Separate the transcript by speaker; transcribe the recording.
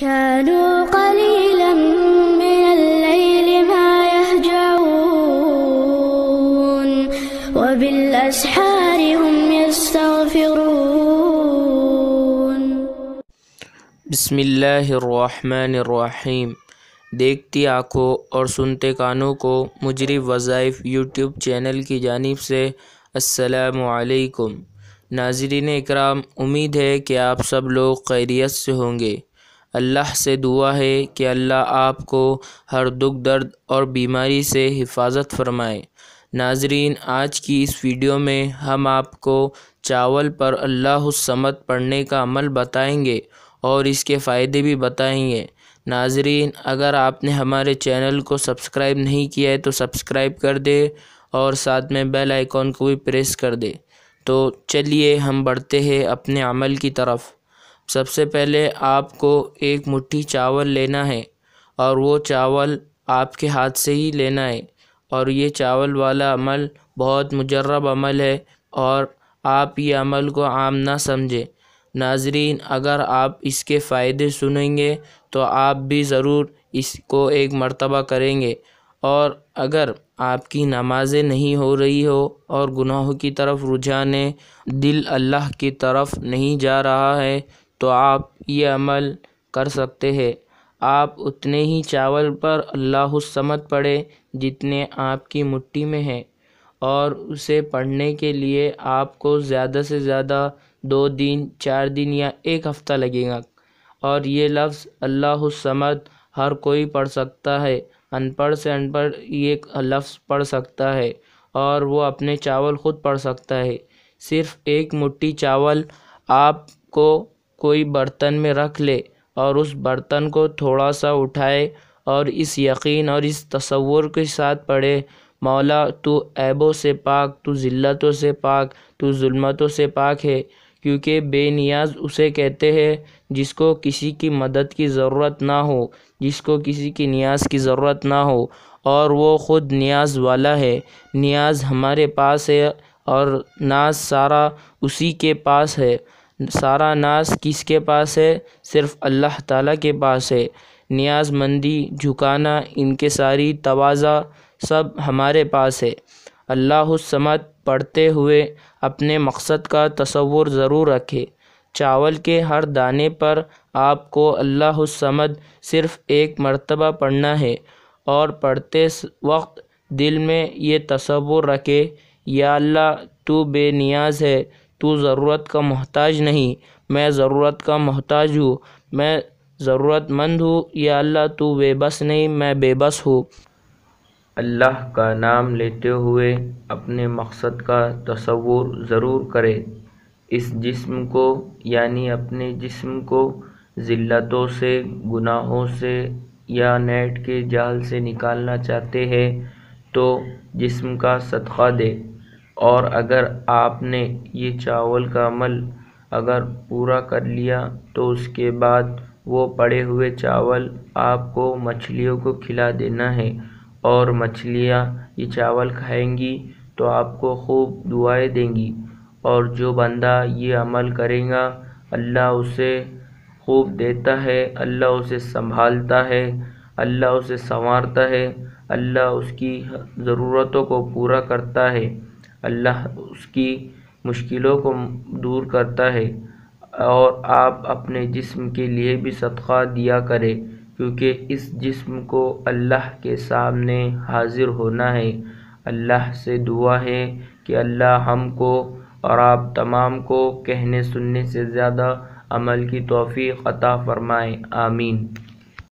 Speaker 1: كانوا قليلا من الليل ما يهجعون وبالأسحار هم يستغفرون بسم اللہ الرحمن الرحیم دیکھتی آنکھوں اور سنتے کانوں کو مجرب وظائف یوٹیوب چینل کی جانب سے السلام علیکم ناظرین اکرام امید ہے کہ آپ سب لوگ خیریت سے ہوں گے اللہ سے دعا ہے کہ اللہ آپ کو ہر دکھ درد اور بیماری سے حفاظت فرمائے ناظرین آج کی اس ویڈیو میں ہم آپ کو چاول پر اللہ السمت پڑھنے کا عمل بتائیں گے اور اس کے فائدے بھی بتائیں گے ناظرین اگر آپ نے ہمارے چینل کو سبسکرائب نہیں کیا ہے تو سبسکرائب کر دے اور ساتھ میں بیل آئیکن کو بھی پریس کر دے تو چلیے ہم بڑھتے ہیں اپنے عمل کی طرف سب سے پہلے آپ کو ایک مٹھی چاول لینا ہے اور وہ چاول آپ کے ہاتھ سے ہی لینا ہے اور یہ چاول والا عمل بہت مجرب عمل ہے اور آپ یہ عمل کو عام نہ سمجھیں ناظرین اگر آپ اس کے فائدے سنیں گے تو آپ بھی ضرور اس کو ایک مرتبہ کریں گے اور اگر آپ کی نمازیں نہیں ہو رہی ہو اور گناہوں کی طرف رجحان دل اللہ کی طرف نہیں جا رہا ہے تو آپ یہ عمل کر سکتے ہے آپ اتنے ہی چاول پر اللہ و سمند پڑھیں جتنے آپ کی مٹی میں ہیں اور اسے پڑھنے کے لیے آپ کو زیادہ سے زیادہ دو دن چار دن یا ایک ہفتہ لگے گا اور یہ لفظ اللہ السمت ہر کوئی پڑھ سکتا ہے ان پڑھ سے ان پڑھ یہ لفظ پڑھ سکتا ہے اور وہ اپنے چاول خود پڑھ سکتا ہے صرف ایک مٹی چاول آپ کو کوئی برتن میں رکھ لے اور اس برتن کو تھوڑا سا اٹھائے اور اس یقین اور اس تصور کے ساتھ پڑھے مولا تو عیبوں سے پاک تو ذلتوں سے پاک تو ظلمتوں سے پاک ہے کیونکہ بے نیاز اسے کہتے ہیں جس کو کسی کی مدد کی ضرورت نہ ہو جس کو کسی کی نیاز کی ضرورت نہ ہو اور وہ خود نیاز والا ہے نیاز ہمارے پاس ہے اور ناز سارا اسی کے پاس ہے سارا ناز کس کے پاس ہے صرف اللہ تعالیٰ کے پاس ہے نیاز مندی جھکانا ان کے ساری توازہ سب ہمارے پاس ہے اللہ السمت پڑھتے ہوئے اپنے مقصد کا تصور ضرور رکھے چاول کے ہر دانے پر آپ کو اللہ السمد صرف ایک مرتبہ پڑھنا ہے اور پڑھتے وقت دل میں یہ تصور رکھے یا اللہ تو بے نیاز ہے تو ضرورت کا محتاج نہیں میں ضرورت کا محتاج ہوں میں ضرورت مند ہوں یا اللہ تو بے بس نہیں میں بے بس ہوں اللہ کا نام لیتے ہوئے اپنے مقصد کا تصور ضرور کرے اس جسم کو یعنی اپنے جسم کو ذلتوں سے گناہوں سے یا نیٹ کے جال سے نکالنا چاہتے ہیں تو جسم کا صدقہ دے اور اگر آپ نے یہ چاول کا عمل اگر پورا کر لیا تو اس کے بعد وہ پڑے ہوئے چاول آپ کو مچھلیوں کو کھلا دینا ہے اور مچھلیاں یہ چاول کھائیں گی تو آپ کو خوب دعائیں دیں گی اور جو بندہ یہ عمل کرے گا اللہ اسے خوب دیتا ہے اللہ اسے سنبھالتا ہے اللہ اسے سنوارتا ہے اللہ اس کی ضرورتوں کو پورا کرتا ہے اللہ اس کی مشکلوں کو دور کرتا ہے اور آپ اپنے جسم کے لیے بھی صدقہ دیا کرے کیونکہ اس جسم کو اللہ کے سامنے حاضر ہونا ہے اللہ سے دعا ہے کہ اللہ ہم کو اور آپ تمام کو کہنے سننے سے زیادہ عمل کی توفیق عطا فرمائیں آمین